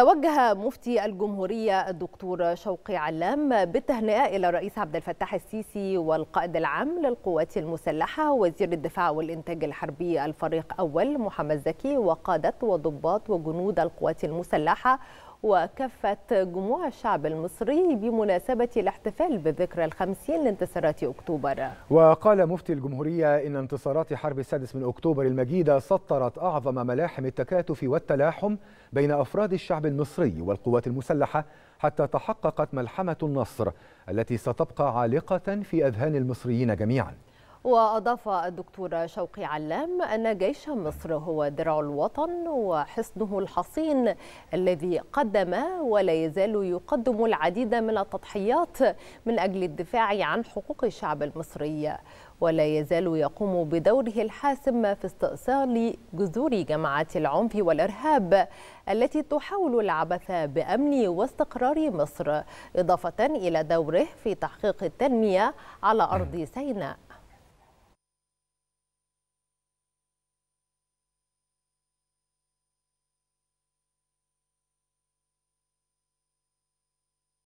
توجه مفتي الجمهورية الدكتور شوقي علام بالتهنئة إلى الرئيس عبد الفتاح السيسي والقائد العام للقوات المسلحة وزير الدفاع والإنتاج الحربي الفريق أول محمد زكي وقادة وضباط وجنود القوات المسلحة وكفت جموع الشعب المصري بمناسبة الاحتفال بذكرى الخمسين لانتصارات أكتوبر وقال مفتي الجمهورية إن انتصارات حرب السادس من أكتوبر المجيدة سطرت أعظم ملاحم التكاتف والتلاحم بين أفراد الشعب المصري والقوات المسلحة حتى تحققت ملحمة النصر التي ستبقى عالقة في أذهان المصريين جميعاً وأضاف الدكتور شوقي علام أن جيش مصر هو درع الوطن وحصنه الحصين الذي قدم ولا يزال يقدم العديد من التضحيات من أجل الدفاع عن حقوق الشعب المصري ولا يزال يقوم بدوره الحاسم في استئصال جذور جماعات العنف والإرهاب التي تحاول العبث بأمن واستقرار مصر إضافة إلى دوره في تحقيق التنمية على أرض سيناء